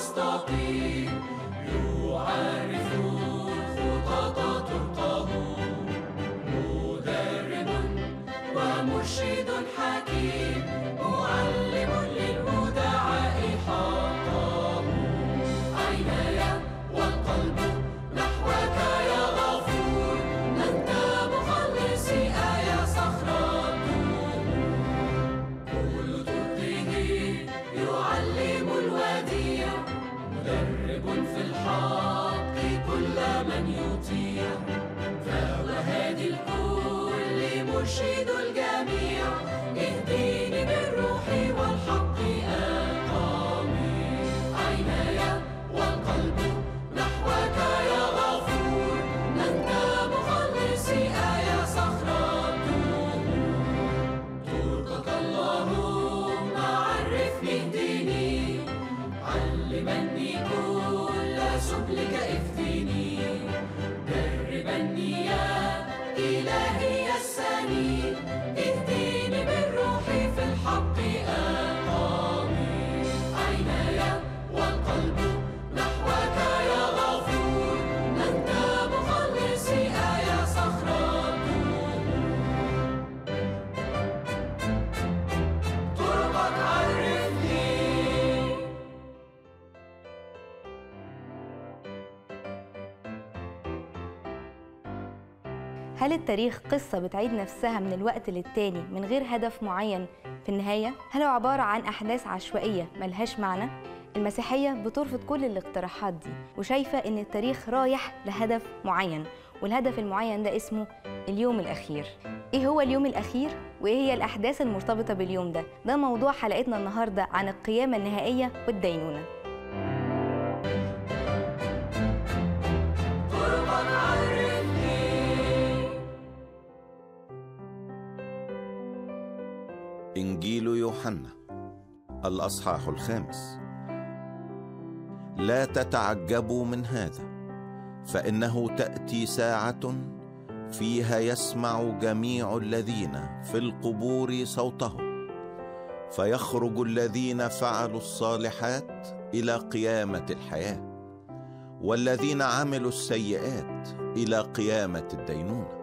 stop it. هل التاريخ قصة بتعيد نفسها من الوقت للتاني من غير هدف معين في النهاية؟ هل هو عبارة عن أحداث عشوائية ملهاش معنى؟ المسيحية بترفض كل الاقتراحات دي وشايفة إن التاريخ رايح لهدف معين والهدف المعين ده اسمه اليوم الأخير إيه هو اليوم الأخير؟ وإيه هي الأحداث المرتبطة باليوم ده؟ ده موضوع حلقتنا النهاردة عن القيامة النهائية والدينونة إنجيل يوحنا الأصحاح الخامس لا تتعجبوا من هذا فإنه تأتي ساعة فيها يسمع جميع الذين في القبور صوتهم فيخرج الذين فعلوا الصالحات إلى قيامة الحياة والذين عملوا السيئات إلى قيامة الدينونه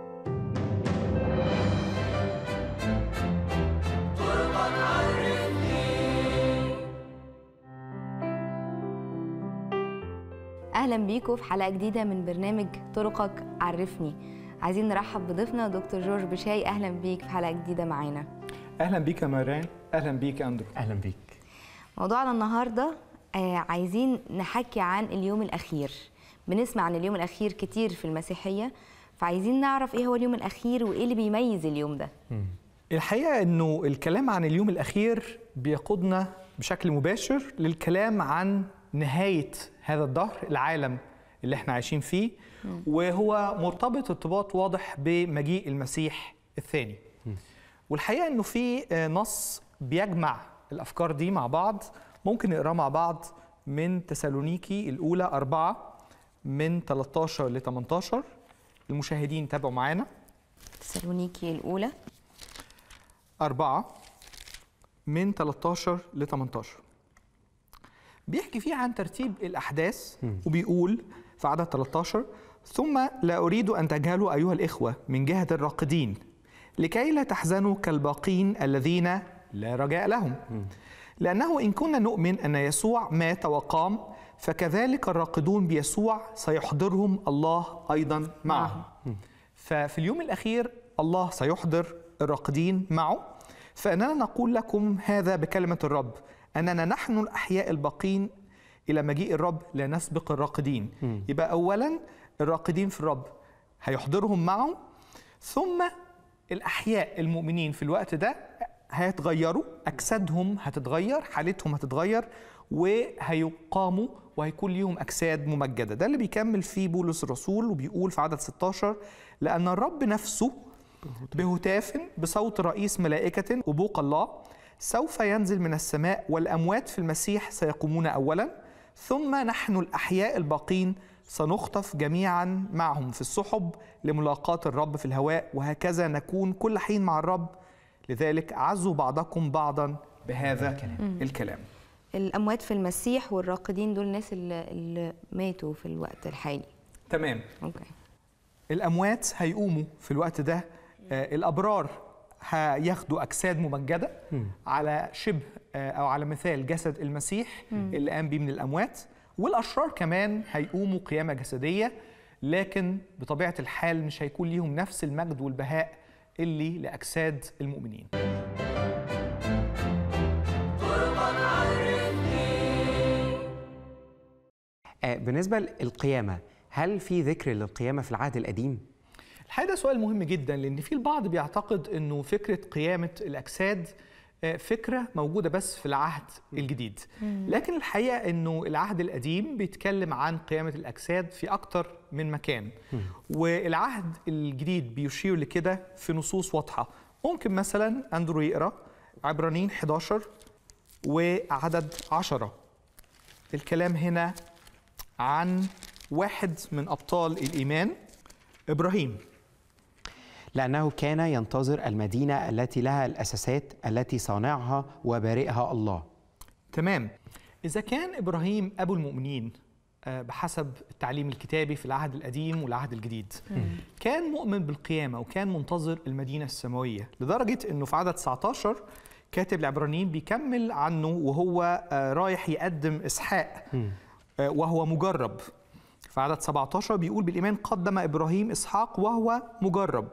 اهلا بيكم في حلقه جديده من برنامج طرقك عرفني عايزين نرحب بضيفنا دكتور جورج بشاي اهلا بيك في حلقه جديده معانا اهلا بيك يا مريم اهلا بيك يا اندرو اهلا بيك موضوعنا النهارده آه، عايزين نحكي عن اليوم الاخير بنسمع عن اليوم الاخير كتير في المسيحيه فعايزين نعرف ايه هو اليوم الاخير وايه اللي بيميز اليوم ده الحقيقه انه الكلام عن اليوم الاخير بيقودنا بشكل مباشر للكلام عن نهايه هذا الدهر العالم اللي احنا عايشين فيه وهو مرتبط ارتباط واضح بمجيء المسيح الثاني والحقيقه انه في آه، نص بيجمع الافكار دي مع بعض ممكن نقراه مع بعض من تسالونيكي الاولى أربعة من 13 ل 18 المشاهدين تابعوا معانا تسالونيكي الاولى أربعة من 13 ل 18 بيحكي فيه عن ترتيب الأحداث وبيقول في عدد 13 ثم لا أريد أن تجهلوا أيها الإخوة من جهة الراقدين لكي لا تحزنوا كالباقين الذين لا رجاء لهم لأنه إن كنا نؤمن أن يسوع مات وقام فكذلك الراقدون بيسوع سيحضرهم الله أيضا معه ففي اليوم الأخير الله سيحضر الراقدين معه فأننا نقول لكم هذا بكلمة الرب أننا نحن الأحياء الباقين إلى مجيء الرب لا نسبق الراقدين يبقى أولا الراقدين في الرب هيحضرهم معه ثم الأحياء المؤمنين في الوقت ده هيتغيروا أجسادهم هتتغير حالتهم هتتغير وهيقاموا وهيكون ليهم أجساد ممجدة ده اللي بيكمل فيه بولس الرسول وبيقول في عدد 16 لأن الرب نفسه بهتاف بصوت رئيس ملائكة وبوق الله سوف ينزل من السماء والأموات في المسيح سيقومون أولا ثم نحن الأحياء الباقين سنخطف جميعا معهم في السحب لملاقاة الرب في الهواء وهكذا نكون كل حين مع الرب لذلك عزوا بعضكم بعضا بهذا الكلام, الكلام. الأموات في المسيح والراقدين دول الناس اللي ماتوا في الوقت الحالي تمام أوكي. الأموات هيقوموا في الوقت ده آه الأبرار هياخدوا اجساد ممجده م. على شبه آه، او على مثال جسد المسيح م. اللي قام بيه من الاموات والاشرار كمان هيقوموا قيامه جسديه لكن بطبيعه الحال مش هيكون ليهم نفس المجد والبهاء اللي لاجساد المؤمنين آه، بالنسبه للقيامه هل في ذكر للقيامه في العهد القديم الحقيقه ده سؤال مهم جدا لان في البعض بيعتقد انه فكره قيامه الاجساد آه، فكره موجوده بس في العهد الجديد لكن الحقيقه انه العهد القديم بيتكلم عن قيامه الاجساد في اكتر من مكان والعهد الجديد بيشير لكده في نصوص واضحه ممكن مثلا اندرو يقرا عبرانيين 11 وعدد 10 الكلام هنا عن واحد من ابطال الايمان ابراهيم لأنه كان ينتظر المدينة التي لها الأساسات التي صانعها وبارئها الله تمام إذا كان إبراهيم أبو المؤمنين آه، بحسب التعليم الكتابي في العهد القديم والعهد الجديد كان مؤمن بالقيامة وكان منتظر المدينة السماوية لدرجة أنه في عدد 19 كاتب العبرانيين بيكمل عنه وهو آه، رايح يقدم إسحاق آه، وهو مجرب في عدد 17 بيقول بالإيمان قدم إبراهيم إسحاق وهو مجرب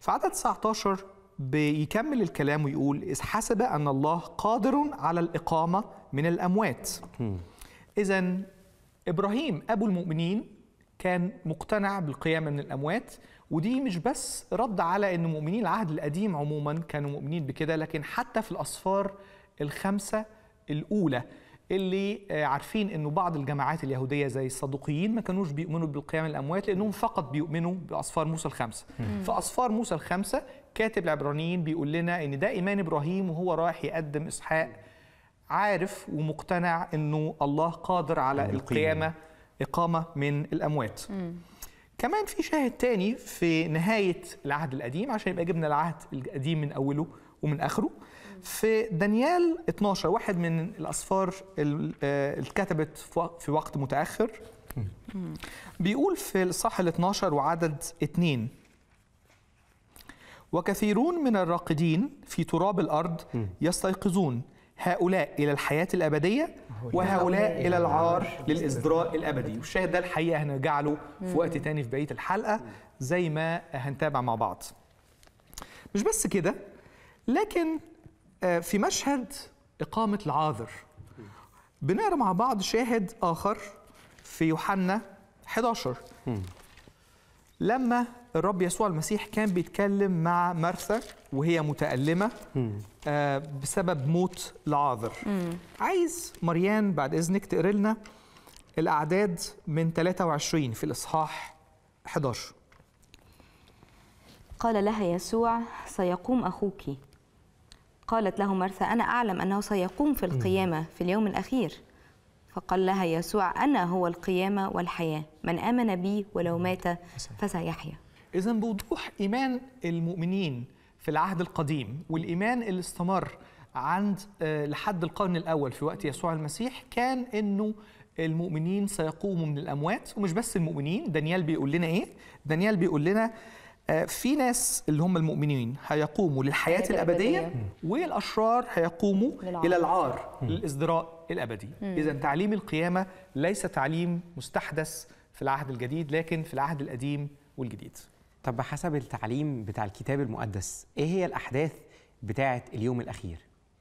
في عدد 19 بيكمل الكلام ويقول إذ حسب أن الله قادر على الإقامة من الأموات إذا إبراهيم أبو المؤمنين كان مقتنع بالقيامة من الأموات ودي مش بس رد على أن مؤمنين العهد القديم عموما كانوا مؤمنين بكده لكن حتى في الأصفار الخمسة الأولى اللي آه، عارفين انه بعض الجماعات اليهوديه زي الصدوقيين ما كانوش بيؤمنوا بالقيام الاموات لانهم فقط بيؤمنوا باصفار موسى الخمسه فاصفار موسى الخمسه كاتب العبرانيين بيقول لنا ان ده ايمان ابراهيم وهو رايح يقدم اسحاق عارف ومقتنع انه الله قادر على القيامه اقامه من الاموات كمان في شاهد تاني في نهايه العهد القديم عشان يبقى جبنا العهد القديم من اوله ومن اخره في دانيال 12 واحد من الاسفار اللي آه، اتكتبت في وقت متاخر بيقول في الصح ال 12 وعدد 2 وكثيرون من الراقدين في تراب الارض يستيقظون هؤلاء الى الحياه الابديه وهؤلاء الى العار للازدراء الابدي والشاهد ده الحقيقه هنرجع له في وقت تاني في بقيه الحلقه زي ما هنتابع مع بعض مش بس كده لكن آه، في مشهد إقامة العاذر بنقرا مع بعض شاهد آخر في يوحنا 11 لما الرب يسوع المسيح كان بيتكلم مع مرثا وهي متألمة آه، بسبب موت العاذر عايز مريان بعد إذنك تقري لنا الأعداد من 23 في الإصحاح 11 قال لها يسوع سيقوم أخوك قالت له مرثا أنا أعلم أنه سيقوم في القيامة في اليوم الأخير فقال لها يسوع أنا هو القيامة والحياة من آمن بي ولو مات فسيحيا إذا بوضوح إيمان المؤمنين في العهد القديم والإيمان اللي استمر عند آه، لحد القرن الأول في وقت يسوع المسيح كان أنه المؤمنين سيقوموا من الأموات ومش بس المؤمنين دانيال بيقول لنا إيه؟ دانيال بيقول لنا آه، في ناس اللي هم المؤمنين هيقوموا للحياة الأبدية والأشرار هيقوموا للعار. إلى العار للإزدراء الأبدي إذا تعليم القيامة ليس تعليم مستحدث في العهد الجديد لكن في العهد القديم والجديد طب بحسب التعليم بتاع الكتاب المقدس إيه هي الأحداث بتاعة اليوم الأخير؟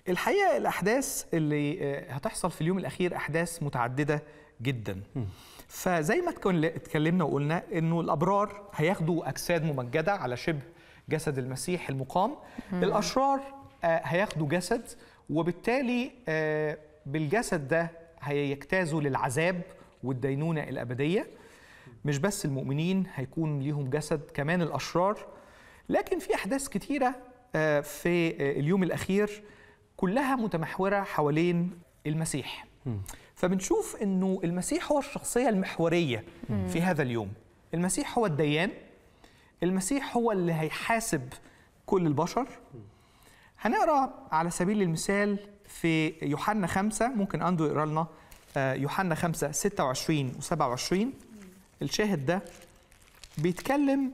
الحقيقة الأحداث اللي آه، هتحصل في اليوم الأخير أحداث متعددة جدا م. فزي ما اتكلمنا وقلنا انه الابرار هياخدوا اجساد ممجده على شبه جسد المسيح المقام الاشرار آه، هياخدوا جسد وبالتالي آه، بالجسد ده هيجتازوا للعذاب والدينونه الابديه مش بس المؤمنين هيكون ليهم جسد كمان الاشرار لكن في احداث كتيره آه، في اليوم الاخير كلها متمحوره حوالين المسيح فبنشوف انه المسيح هو الشخصيه المحوريه في هذا اليوم المسيح هو الديان المسيح هو اللي هيحاسب كل البشر هنقرا على سبيل المثال في يوحنا خمسة ممكن اندو يقرا لنا آه، يوحنا خمسة ستة وعشرين وسبعة وعشرين الشاهد ده بيتكلم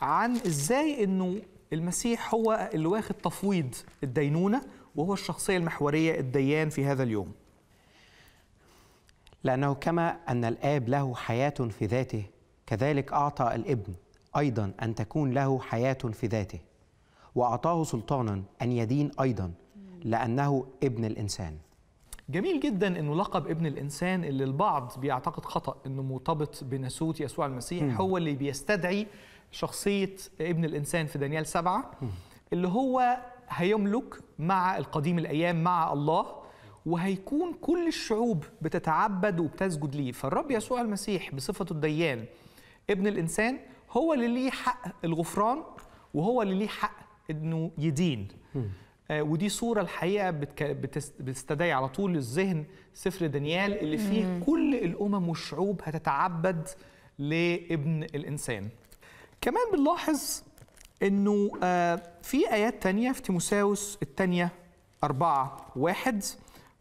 عن ازاي انه المسيح هو اللي واخد تفويض الدينونه وهو الشخصيه المحوريه الديان في هذا اليوم لأنه كما أن الآب له حياة في ذاته كذلك أعطى الابن أيضا أن تكون له حياة في ذاته وأعطاه سلطانا أن يدين أيضا لأنه ابن الإنسان جميل جدا انه لقب ابن الانسان اللي البعض بيعتقد خطا انه مرتبط بنسوت يسوع المسيح م. هو اللي بيستدعي شخصيه ابن الانسان في دانيال سبعه م. اللي هو هيملك مع القديم الايام مع الله وهيكون كل الشعوب بتتعبد وبتسجد ليه فالرب يسوع المسيح بصفته الديان ابن الانسان هو اللي ليه حق الغفران وهو اللي ليه حق انه يدين آه ودي صوره الحقيقه بتك... بتست... بتستدعي على طول الذهن سفر دانيال اللي فيه مم. كل الامم والشعوب هتتعبد لابن الانسان كمان بنلاحظ انه آه في ايات تانية في تيموساوس الثانيه أربعة واحد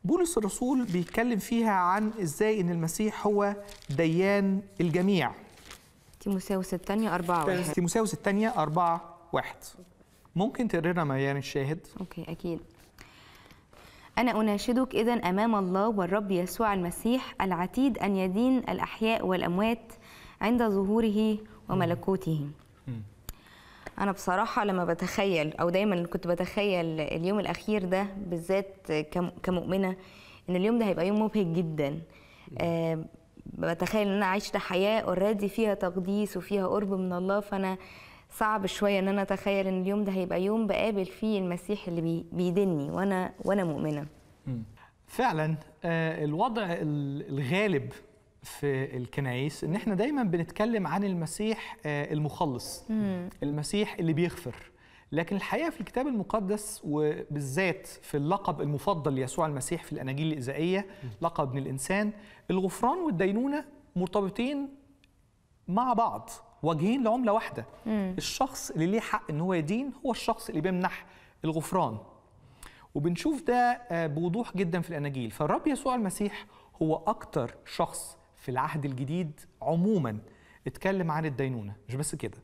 بولس الرسول بيتكلم فيها عن ازاي ان المسيح هو ديان الجميع تيموساوس الثانية أربعة واحد تيموساوس الثانية أربعة واحد ممكن تقررنا ميان الشاهد أوكي أكيد أنا أناشدك إذا أمام الله والرب يسوع المسيح العتيد أن يدين الأحياء والأموات عند ظهوره وملكوته م. انا بصراحه لما بتخيل او دايما كنت بتخيل اليوم الاخير ده بالذات كمؤمنه ان اليوم ده هيبقى يوم مبهج جدا أه بتخيل ان انا عايشه حياه اوريدي فيها تقديس وفيها قرب من الله فانا صعب شويه ان انا اتخيل ان اليوم ده هيبقى يوم بقابل فيه المسيح اللي بيدني وانا وانا مؤمنه فعلا آه، الوضع الغالب في الكنايس ان احنا دايما بنتكلم عن المسيح آه، المخلص المسيح اللي بيغفر لكن الحقيقه في الكتاب المقدس وبالذات في اللقب المفضل ليسوع المسيح في الاناجيل الايزائيه لقب ابن الانسان الغفران والدينونه مرتبطين مع بعض وجهين لعمله واحده مم. الشخص اللي ليه حق ان هو يدين هو الشخص اللي بيمنح الغفران وبنشوف ده آه، بوضوح جدا في الاناجيل فالرب يسوع المسيح هو اكتر شخص في العهد الجديد عموما اتكلم عن الدينونه مش بس كده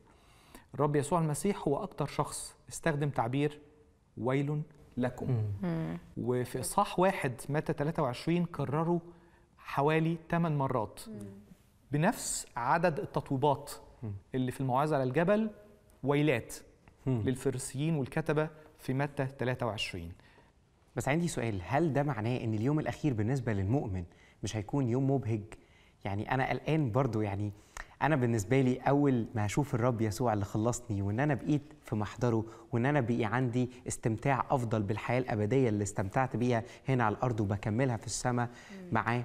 الرب يسوع المسيح هو اكتر شخص استخدم تعبير ويل لكم وفي اصحاح واحد متى 23 كرروا حوالي 8 مرات بنفس عدد التطويبات اللي في الموعظه على الجبل ويلات للفرسيين والكتبه في متى 23 بس عندي سؤال هل ده معناه ان اليوم الاخير بالنسبه للمؤمن مش هيكون يوم مبهج يعني انا قلقان برضو يعني انا بالنسبه لي اول ما هشوف الرب يسوع اللي خلصني وان انا بقيت في محضره وان انا بقي عندي استمتاع افضل بالحياه الابديه اللي استمتعت بيها هنا على الارض وبكملها في السماء معاه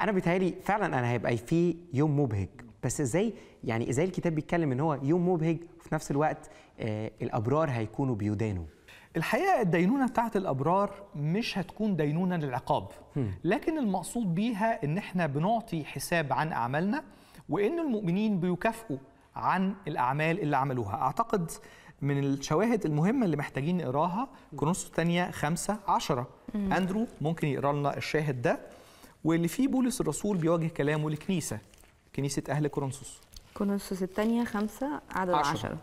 انا بيتهيألي فعلا انا هيبقى في يوم مبهج بس ازاي يعني ازاي الكتاب بيتكلم ان هو يوم مبهج وفي نفس الوقت آه الابرار هيكونوا بيدانوا الحقيقه الدينونه بتاعت الابرار مش هتكون دينونه للعقاب لكن المقصود بيها ان احنا بنعطي حساب عن اعمالنا وان المؤمنين بيكافئوا عن الاعمال اللي عملوها اعتقد من الشواهد المهمه اللي محتاجين نقراها كورنثوس الثانيه 5 10 اندرو ممكن يقرا لنا الشاهد ده واللي فيه بولس الرسول بيواجه كلامه للكنيسه كنيسه اهل كورنثوس كورنثوس الثانيه 5 عدد 10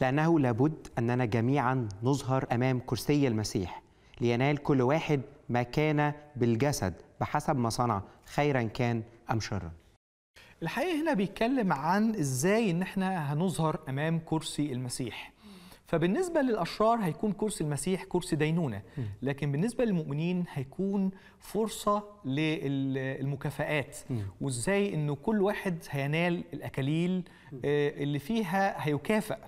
لأنه لابد أننا جميعا نظهر أمام كرسي المسيح لينال كل واحد ما كان بالجسد بحسب ما صنع خيرا كان أم شرا الحقيقة هنا بيتكلم عن إزاي إن إحنا هنظهر أمام كرسي المسيح فبالنسبة للأشرار هيكون كرسي المسيح كرسي دينونة لكن بالنسبة للمؤمنين هيكون فرصة للمكافآت وإزاي إنه كل واحد هينال الأكاليل آه، اللي فيها هيكافأ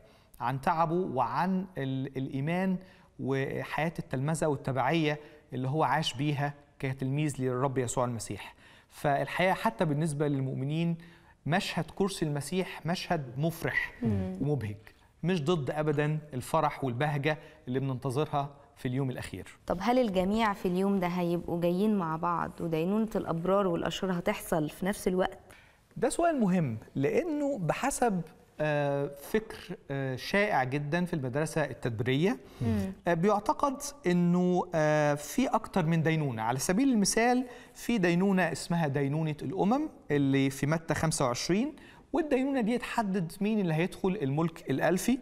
عن تعبه وعن الإيمان وحياة التلمذة والتبعية اللي هو عاش بيها كتلميذ للرب يسوع المسيح فالحقيقة حتى بالنسبة للمؤمنين مشهد كرسي المسيح مشهد مفرح ومبهج مش ضد أبدا الفرح والبهجة اللي بننتظرها في اليوم الأخير طب هل الجميع في اليوم ده هيبقوا جايين مع بعض ودينونة الأبرار والأشرار هتحصل في نفس الوقت؟ ده سؤال مهم لأنه بحسب آه، فكر آه، شائع جدا في المدرسة التدبيرية آه، بيعتقد أنه في أكتر من دينونة على سبيل المثال في دينونة اسمها دينونة الأمم اللي في متى 25 والدينونة دي تحدد مين اللي هيدخل الملك الألفي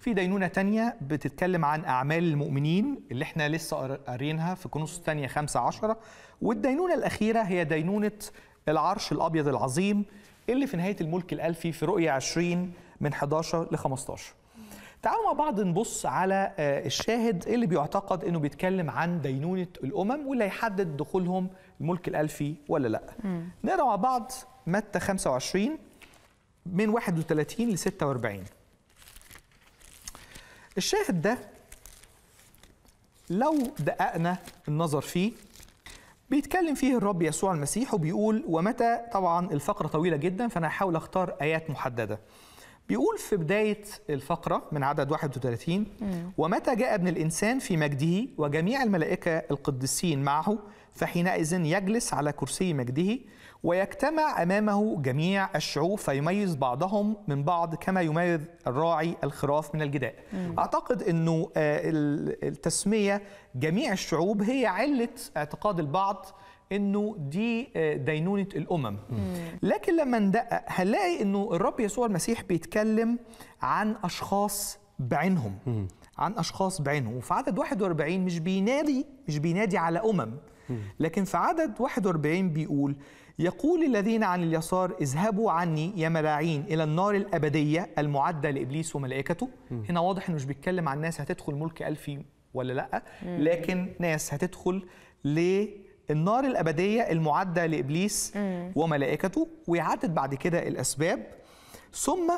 في دينونة تانية بتتكلم عن أعمال المؤمنين اللي احنا لسه قارينها في كنوز الثانية 5 10 والدينونة الأخيرة هي دينونة العرش الأبيض العظيم اللي في نهايه الملك الالفي في رؤيه 20 من 11 ل 15 تعالوا مع بعض نبص على آه، الشاهد اللي بيعتقد انه بيتكلم عن دينونه الامم واللي هيحدد دخولهم الملك الالفي ولا لا نقرا مع بعض متى 25 من 31 ل 46 الشاهد ده لو دققنا النظر فيه بيتكلم فيه الرب يسوع المسيح وبيقول ومتى طبعا الفقرة طويلة جدا فأنا هحاول أختار آيات محددة بيقول في بداية الفقرة من عدد 31 ومتى جاء ابن الإنسان في مجده وجميع الملائكة القديسين معه فحينئذ يجلس على كرسي مجده ويجتمع امامه جميع الشعوب فيميز بعضهم من بعض كما يميز الراعي الخراف من الجداء مم. اعتقد انه آه، التسميه جميع الشعوب هي عله اعتقاد البعض انه دي آه، دينونه الامم مم. لكن لما ندقق هنلاقي انه الرب يسوع المسيح بيتكلم عن اشخاص بعينهم مم. عن اشخاص بعينهم وفي عدد 41 مش بينادي مش بينادي على امم لكن في عدد 41 بيقول يقول الذين عن اليسار اذهبوا عني يا ملاعين الى النار الابديه المعده لابليس وملائكته م. هنا واضح انه مش بيتكلم عن ناس هتدخل ملك الفي ولا لا لكن ناس هتدخل للنار الابديه المعده لابليس وملائكته ويعدد بعد كده الاسباب ثم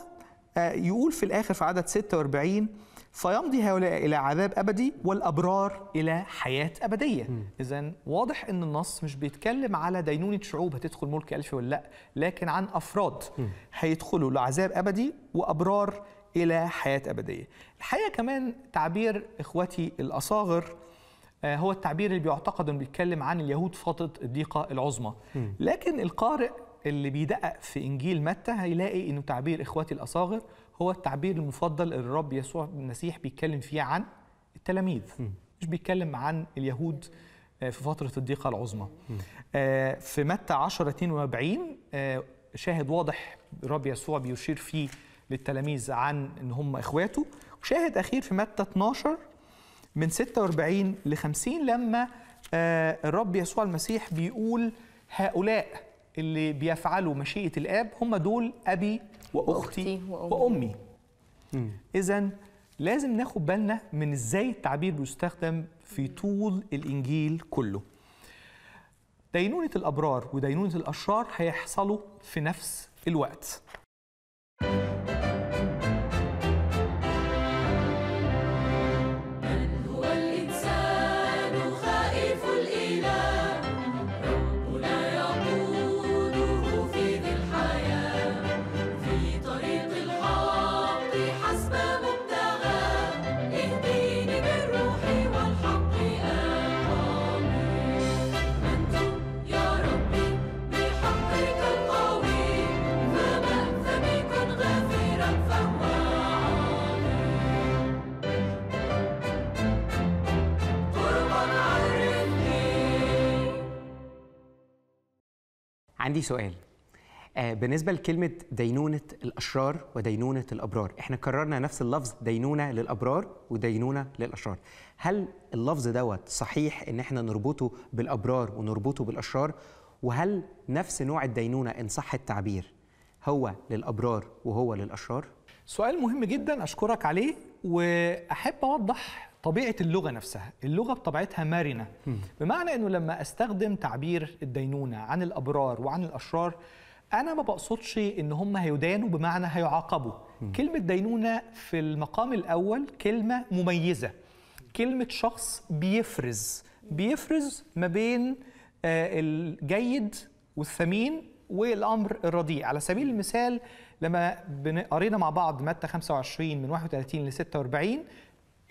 آه، يقول في الاخر في عدد 46 فيمضي هؤلاء إلى عذاب أبدي والأبرار إلى حياة أبدية إذا واضح أن النص مش بيتكلم على دينونة شعوب هتدخل ملك ألف ولا لا لكن عن أفراد م. هيدخلوا لعذاب أبدي وأبرار إلى حياة أبدية الحقيقة كمان تعبير إخوتي الأصاغر آه، هو التعبير اللي بيعتقد انه بيتكلم عن اليهود فاطط الضيقه العظمى لكن القارئ اللي بيدقق في انجيل متى هيلاقي انه تعبير اخواتي الاصاغر هو التعبير المفضل اللي الرب يسوع المسيح بيتكلم فيه عن التلاميذ مش بيتكلم عن اليهود آه، في فترة الضيقة العظمى آه، في متى 10 42 آه، شاهد واضح الرب يسوع بيشير فيه للتلاميذ عن ان هم اخواته وشاهد اخير في متى 12 من 46 ل 50 لما الرب يسوع المسيح بيقول هؤلاء اللي بيفعلوا مشيئه الاب هم دول ابي واختي, وأختي وامي, وأمي. اذا لازم ناخد بالنا من ازاي التعبير بيستخدم في طول الانجيل كله دينونه الابرار ودينونه الاشرار هيحصلوا في نفس الوقت عندي سؤال آه، بالنسبه لكلمه دينونه الاشرار ودينونه الابرار احنا كررنا نفس اللفظ دينونه للابرار ودينونه للاشرار هل اللفظ دوت صحيح ان احنا نربطه بالابرار ونربطه بالاشرار وهل نفس نوع الدينونه ان صح التعبير هو للابرار وهو للاشرار سؤال مهم جدا اشكرك عليه واحب اوضح طبيعه اللغه نفسها اللغه بطبيعتها مرنه بمعنى انه لما استخدم تعبير الدينونه عن الابرار وعن الاشرار انا ما بقصدش ان هم هيدانوا بمعنى هيعاقبوا كلمه دينونه في المقام الاول كلمه مميزه كلمه شخص بيفرز بيفرز ما بين آه، الجيد والثمين والامر الرديء على سبيل المثال لما قرينا مع بعض متى 25 من 31 ل 46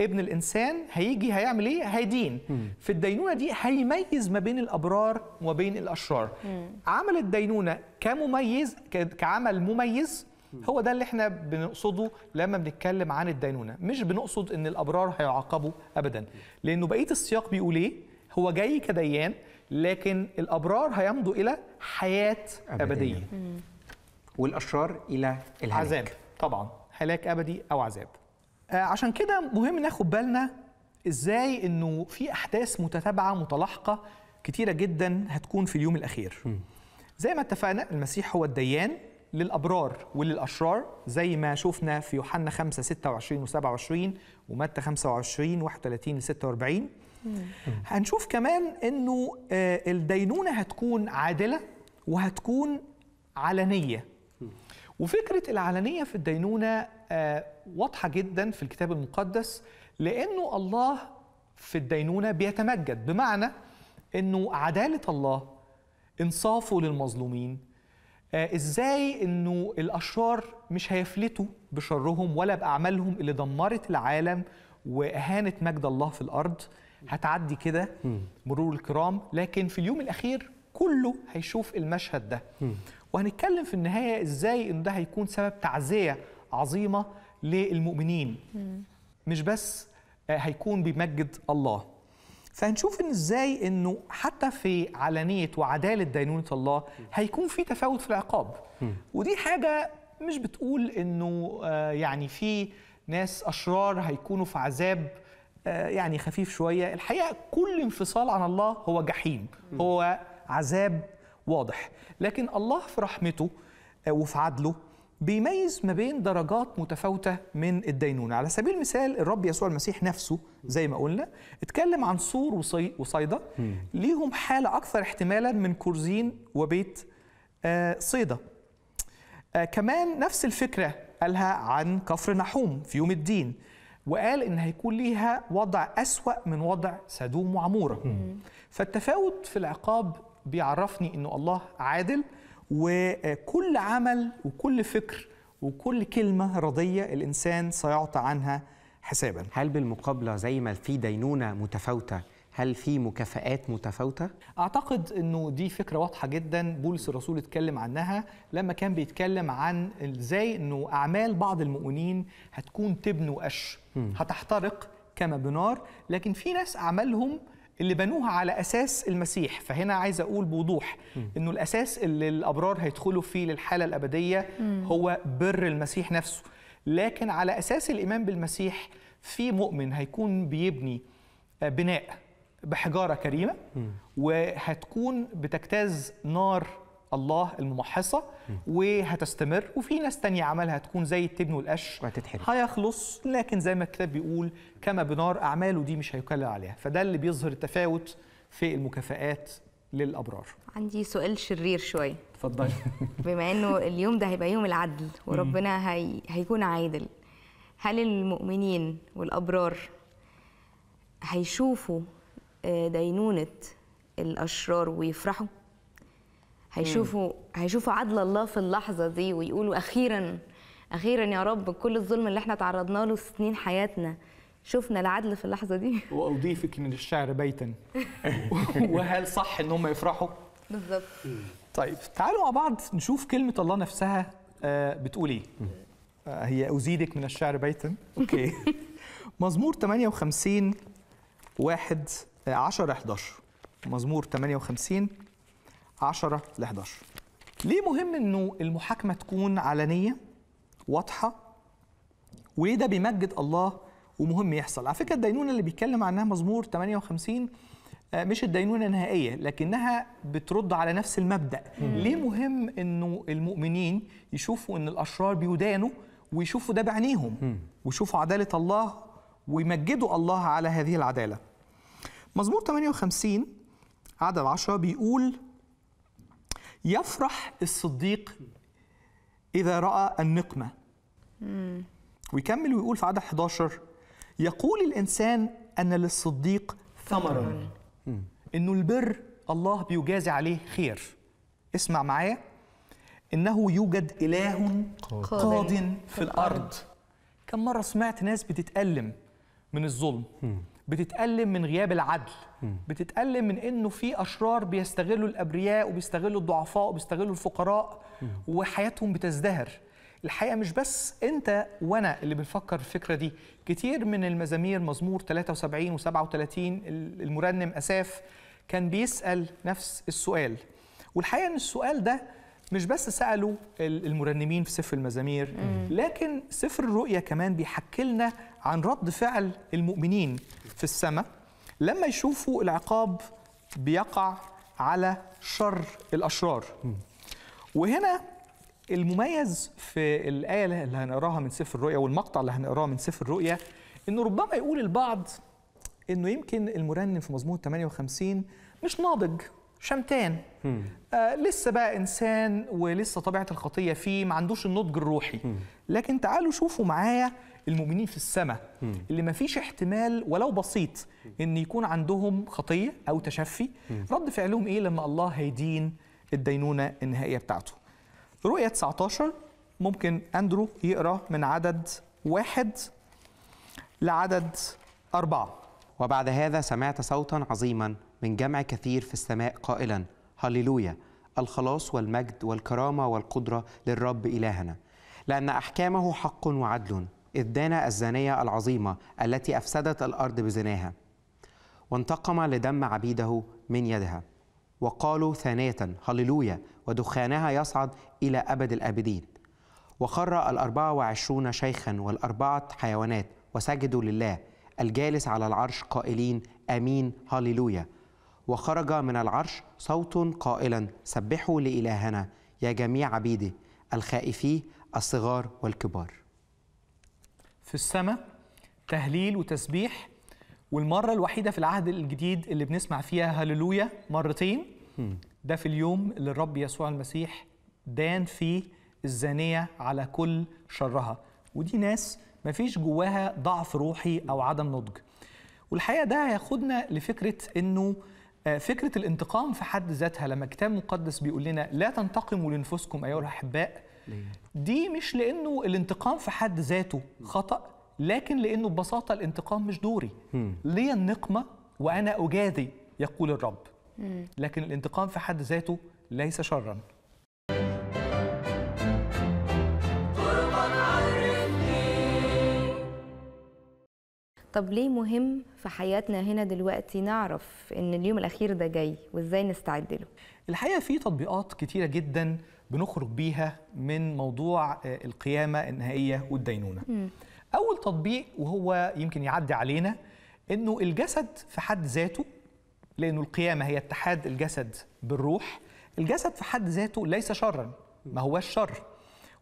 ابن الانسان هيجي هيعمل ايه هيدين مم. في الدينونه دي هيميز ما بين الابرار وما بين الاشرار مم. عمل الدينونه كمميز كعمل مميز هو ده اللي احنا بنقصده لما بنتكلم عن الدينونه مش بنقصد ان الابرار هيعاقبوا ابدا لانه بقيه السياق بيقول ايه هو جاي كديان لكن الابرار هيمضوا الى حياه ابديه, أبدية. والاشرار الى الهلاك عذاب طبعا هلاك ابدي او عذاب آه، عشان كده مهم ناخد بالنا ازاي انه في احداث متتابعه متلاحقه كتيره جدا هتكون في اليوم الاخير زي ما اتفقنا المسيح هو الديان للابرار وللاشرار زي ما شفنا في يوحنا 5 26 و27 ومتى 25 31 ل 46 هنشوف كمان انه آه، الدينونه هتكون عادله وهتكون علنيه وفكره العلنيه في الدينونه آه، واضحه جدا في الكتاب المقدس لانه الله في الدينونه بيتمجد بمعنى انه عداله الله انصافه للمظلومين آه، ازاي انه الاشرار مش هيفلتوا بشرهم ولا باعمالهم اللي دمرت العالم واهانه مجد الله في الارض هتعدي كده مرور الكرام لكن في اليوم الاخير كله هيشوف المشهد ده وهنتكلم في النهايه ازاي ان ده هيكون سبب تعزيه عظيمه للمؤمنين مش بس آه، هيكون بيمجد الله فهنشوف ان ازاي انه حتى في علانيه وعداله دينونه الله هيكون في تفاوت في العقاب ودي حاجه مش بتقول انه آه، يعني في ناس اشرار هيكونوا في عذاب آه، يعني خفيف شويه الحقيقه كل انفصال عن الله هو جحيم هو عذاب واضح لكن الله في رحمته وفي عدله بيميز ما بين درجات متفاوتة من الدينونة على سبيل المثال الرب يسوع المسيح نفسه زي ما قلنا اتكلم عن صور وصي وصيدة ليهم حالة أكثر احتمالا من كرزين وبيت آه، صيدة آه، كمان نفس الفكرة قالها عن كفر نحوم في يوم الدين وقال ان هيكون ليها وضع اسوا من وضع سدوم وعموره فالتفاوت في العقاب بيعرفني انه الله عادل وكل عمل وكل فكر وكل كلمة رضية الإنسان سيعطى عنها حسابا هل بالمقابلة زي ما في دينونة متفاوتة هل في مكافآت متفاوتة؟ أعتقد أنه دي فكرة واضحة جدا بولس الرسول اتكلم عنها لما كان بيتكلم عن إزاي أنه أعمال بعض المؤمنين هتكون تبن وقش هتحترق كما بنار لكن في ناس أعمالهم اللي بنوها على اساس المسيح فهنا عايز اقول بوضوح انه الاساس اللي الابرار هيدخلوا فيه للحاله الابديه هو بر المسيح نفسه لكن على اساس الايمان بالمسيح في مؤمن هيكون بيبني آه، بناء بحجاره كريمه وهتكون بتجتاز نار الله الممحصه وهتستمر وفي ناس تانية عملها تكون زي التبن والقش وهتتحرق هيخلص لكن زي ما الكتاب بيقول كما بنار اعماله دي مش هيكلل عليها فده اللي بيظهر التفاوت في المكافآت للابرار عندي سؤال شرير شويه اتفضلي بما انه اليوم ده هيبقى يوم العدل وربنا هي... هيكون عادل هل المؤمنين والابرار هيشوفوا آه، دينونه الاشرار ويفرحوا هيشوفوا هيشوفوا عدل الله في اللحظه دي ويقولوا اخيرا اخيرا يا رب كل الظلم اللي احنا تعرضنا له سنين حياتنا شفنا العدل في اللحظه دي واضيفك من الشعر بيتا وهل صح ان هم يفرحوا بالظبط طيب تعالوا مع بعض نشوف كلمه الله نفسها آه، بتقول ايه آه، هي ازيدك من الشعر بيتا اوكي مزمور 58 1 10 11 مزمور 58 10 ل 11 ليه مهم انه المحاكمه تكون علنيه واضحه وليه ده بيمجد الله ومهم يحصل على فكره الدينونه اللي بيتكلم عنها مزمور 58 آه، مش الدينونه النهائيه لكنها بترد على نفس المبدا مم. ليه مهم انه المؤمنين يشوفوا ان الاشرار بيدانوا ويشوفوا ده بعينيهم ويشوفوا عداله الله ويمجدوا الله على هذه العداله مزمور 58 عدد 10 بيقول يفرح الصديق إذا رأى النقمة ويكمل ويقول في عدد 11 يقول الإنسان أن للصديق ثمرا إنه البر الله بيجازي عليه خير اسمع معايا إنه يوجد إله قاض في الأرض كم مرة سمعت ناس بتتألم من الظلم بتتألم من غياب العدل بتتألم من انه في اشرار بيستغلوا الابرياء وبيستغلوا الضعفاء وبيستغلوا الفقراء وحياتهم بتزدهر الحقيقه مش بس انت وانا اللي بنفكر الفكره دي كتير من المزامير مزمور 73 و37 المرنم اساف كان بيسال نفس السؤال والحقيقه ان السؤال ده مش بس سالوا المرنمين في سفر المزامير لكن سفر الرؤيا كمان بيحكي لنا عن رد فعل المؤمنين في السماء لما يشوفوا العقاب بيقع على شر الأشرار وهنا المميز في الآية اللي هنقراها من سفر الرؤيا والمقطع اللي هنقراه من سفر الرؤيا إنه ربما يقول البعض إنه يمكن المرنم في مزمور 58 مش ناضج شمتان آه لسه بقى إنسان ولسه طبيعة الخطية فيه ما عندوش النضج الروحي لكن تعالوا شوفوا معايا المؤمنين في السماء اللي ما فيش احتمال ولو بسيط ان يكون عندهم خطيه او تشفي رد فعلهم ايه لما الله هيدين الدينونه النهائيه بتاعته رؤيه 19 ممكن اندرو يقرا من عدد واحد لعدد أربعة وبعد هذا سمعت صوتا عظيما من جمع كثير في السماء قائلا هللويا الخلاص والمجد والكرامة والقدرة للرب إلهنا لأن أحكامه حق وعدل إدانا الزانية العظيمة التي أفسدت الأرض بزناها وانتقم لدم عبيده من يدها وقالوا ثانية هللويا ودخانها يصعد إلى أبد الآبدين وخر الأربعة وعشرون شيخا والأربعة حيوانات وسجدوا لله الجالس على العرش قائلين أمين هللويا وخرج من العرش صوت قائلا سبحوا لإلهنا يا جميع عبيده الخائفي الصغار والكبار في السماء تهليل وتسبيح والمرة الوحيدة في العهد الجديد اللي بنسمع فيها هللويا مرتين ده في اليوم اللي الرب يسوع المسيح دان فيه الزانية على كل شرها ودي ناس مفيش جواها ضعف روحي أو عدم نضج والحقيقة ده هياخدنا لفكرة أنه آه، فكرة الانتقام في حد ذاتها لما الكتاب المقدس بيقول لنا لا تنتقموا لأنفسكم أيها الأحباء دي مش لانه الانتقام في حد ذاته خطا لكن لانه ببساطه الانتقام مش دوري لي النقمه وانا اجازي يقول الرب لكن الانتقام في حد ذاته ليس شرا طب ليه مهم في حياتنا هنا دلوقتي نعرف ان اليوم الاخير ده جاي وازاي نستعد له الحقيقه في تطبيقات كتيره جدا بنخرج بيها من موضوع آه، القيامه النهائيه والدينونه م. اول تطبيق وهو يمكن يعدي علينا انه الجسد في حد ذاته لانه القيامه هي اتحاد الجسد بالروح الجسد في حد ذاته ليس شرا ما هوش شر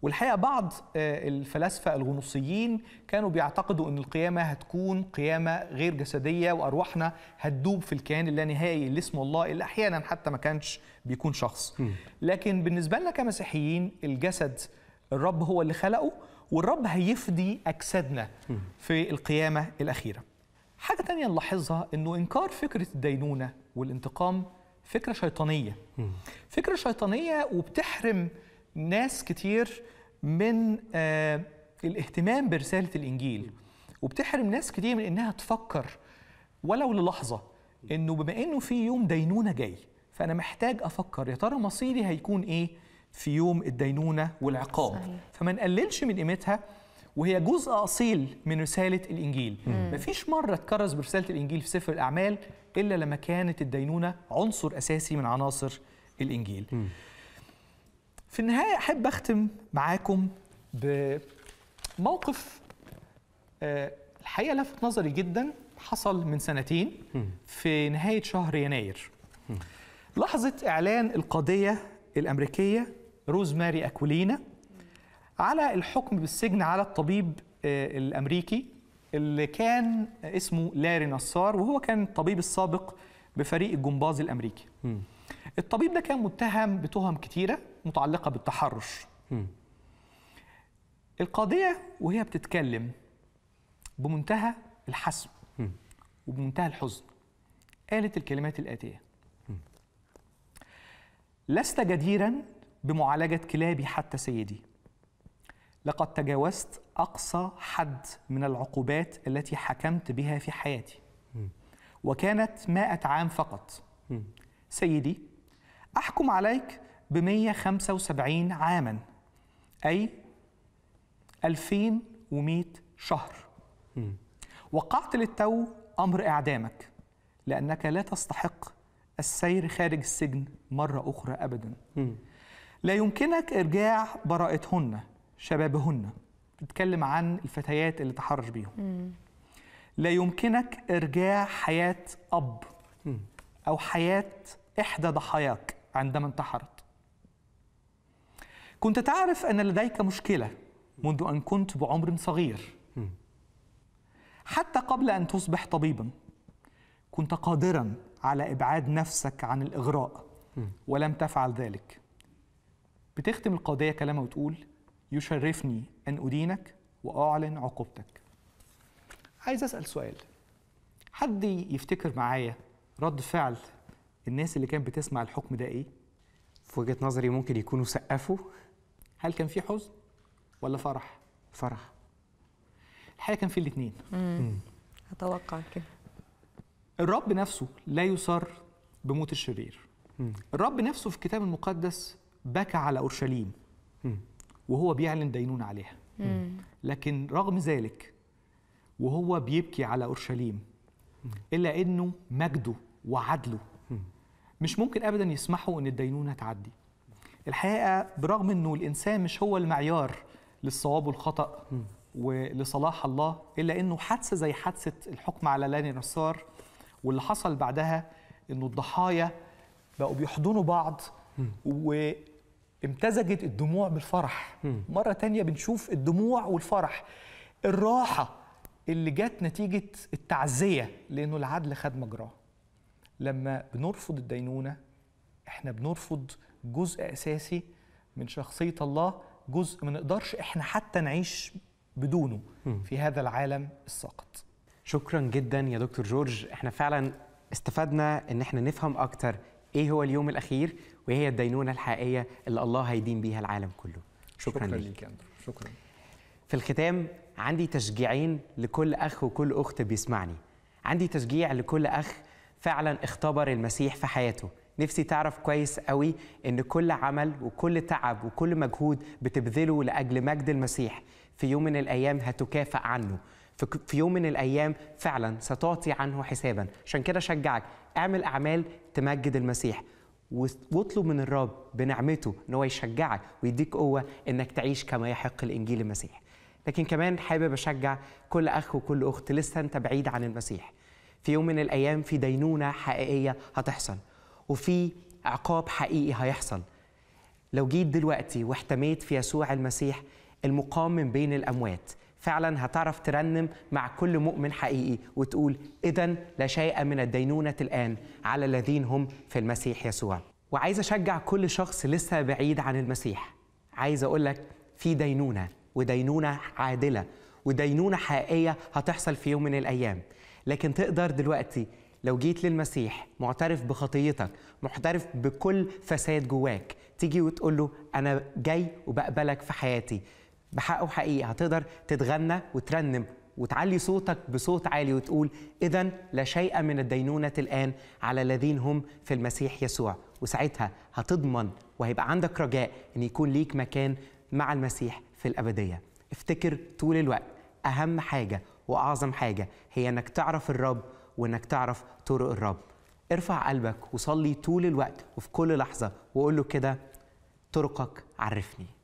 والحقيقه بعض آه، الفلاسفه الغنوصيين كانوا بيعتقدوا ان القيامه هتكون قيامه غير جسديه وارواحنا هتدوب في الكيان اللانهائي اللي اسمه الله اللي احيانا حتى ما كانش بيكون شخص لكن بالنسبه لنا كمسيحيين الجسد الرب هو اللي خلقه والرب هيفدي اجسادنا في القيامه الاخيره حاجه تانية نلاحظها انه انكار فكره الدينونه والانتقام فكره شيطانيه فكره شيطانيه وبتحرم ناس كتير من آه، الاهتمام برسالة الإنجيل وبتحرم ناس كتير من إنها تفكر ولو للحظة إنه بما إنه في يوم دينونة جاي فأنا محتاج أفكر يا ترى مصيري هيكون إيه في يوم الدينونة والعقاب فما نقللش من قيمتها وهي جزء أصيل من رسالة الإنجيل مم. مفيش مرة اتكرس برسالة الإنجيل في سفر الأعمال إلا لما كانت الدينونة عنصر أساسي من عناصر الإنجيل مم. في النهاية أحب أختم معاكم بموقف آه، الحقيقة لفت نظري جدا حصل من سنتين في نهاية شهر يناير لحظة إعلان القاضية الأمريكية روز ماري أكولينا على الحكم بالسجن على الطبيب آه، الأمريكي اللي كان اسمه لاري نصار وهو كان الطبيب السابق بفريق الجمباز الأمريكي الطبيب ده كان متهم بتهم كتيرة متعلقة بالتحرش م. القاضية وهي بتتكلم بمنتهى الحسم وبمنتهى الحزن قالت الكلمات الآتية لست جديرا بمعالجة كلابي حتى سيدي لقد تجاوزت أقصى حد من العقوبات التي حكمت بها في حياتي وكانت مائة عام فقط سيدي أحكم عليك ب 175 عاما أي 2100 شهر وقعت للتو أمر إعدامك لأنك لا تستحق السير خارج السجن مرة أخرى أبدا لا يمكنك إرجاع براءتهن شبابهن بتتكلم عن الفتيات اللي تحرش بيهم لا يمكنك إرجاع حياة أب أو حياة إحدى ضحاياك عندما انتحرت كنت تعرف أن لديك مشكلة منذ أن كنت بعمر صغير حتى قبل أن تصبح طبيبا كنت قادرا على إبعاد نفسك عن الإغراء ولم تفعل ذلك بتختم القضية كلامها وتقول يشرفني أن أدينك وأعلن عقوبتك عايز أسأل سؤال حد يفتكر معايا رد فعل الناس اللي كانت بتسمع الحكم ده ايه في وجهه نظري ممكن يكونوا سقفوا هل كان في حزن ولا فرح فرح الحقيقه كان في الاثنين اتوقع كده الرب نفسه لا يصر بموت الشرير مم. الرب نفسه في الكتاب المقدس بكى على اورشليم وهو بيعلن دينون عليها مم. لكن رغم ذلك وهو بيبكي على اورشليم الا انه مجده وعدله مش ممكن ابدا يسمحوا ان الدينونه تعدي الحقيقه برغم انه الانسان مش هو المعيار للصواب والخطا ولصلاح الله الا انه حادثه زي حادثه الحكم على لاني نصار واللي حصل بعدها انه الضحايا بقوا بيحضنوا بعض وامتزجت الدموع بالفرح مره تانية بنشوف الدموع والفرح الراحه اللي جت نتيجه التعزيه لانه العدل خد مجراه لما بنرفض الدينونة احنا بنرفض جزء أساسي من شخصية الله جزء ما نقدرش احنا حتى نعيش بدونه في هذا العالم الساقط شكرا جدا يا دكتور جورج احنا فعلا استفدنا ان احنا نفهم اكتر ايه هو اليوم الاخير وايه هي الدينونه الحقيقيه اللي الله هيدين بيها العالم كله شكرا, شكرا ليك شكرا في الختام عندي تشجيعين لكل اخ وكل اخت بيسمعني عندي تشجيع لكل اخ فعلا اختبر المسيح في حياته نفسي تعرف كويس قوي ان كل عمل وكل تعب وكل مجهود بتبذله لاجل مجد المسيح في يوم من الايام هتكافئ عنه في يوم من الايام فعلا ستعطي عنه حسابا عشان كده شجعك اعمل اعمال تمجد المسيح واطلب من الرب بنعمته ان هو يشجعك ويديك قوه انك تعيش كما يحق الانجيل المسيح لكن كمان حابب اشجع كل اخ وكل اخت لسه انت بعيد عن المسيح في يوم من الايام في دينونه حقيقيه هتحصل وفي عقاب حقيقي هيحصل لو جيت دلوقتي واحتميت في يسوع المسيح المقام من بين الاموات فعلا هتعرف ترنم مع كل مؤمن حقيقي وتقول اذا لا شيء من الدينونه الان على الذين هم في المسيح يسوع وعايز اشجع كل شخص لسه بعيد عن المسيح عايز اقول لك في دينونه ودينونه عادله ودينونه حقيقيه هتحصل في يوم من الايام لكن تقدر دلوقتي لو جيت للمسيح معترف بخطيتك معترف بكل فساد جواك تيجي وتقول له انا جاي وبقبلك في حياتي بحق وحقيقه هتقدر تتغنى وترنم وتعلي صوتك بصوت عالي وتقول اذا لا شيء من الدينونه الان على الذين هم في المسيح يسوع وساعتها هتضمن وهيبقى عندك رجاء ان يكون ليك مكان مع المسيح في الابديه افتكر طول الوقت اهم حاجه واعظم حاجه هي انك تعرف الرب وانك تعرف طرق الرب ارفع قلبك وصلي طول الوقت وفي كل لحظه وقول له كده طرقك عرفني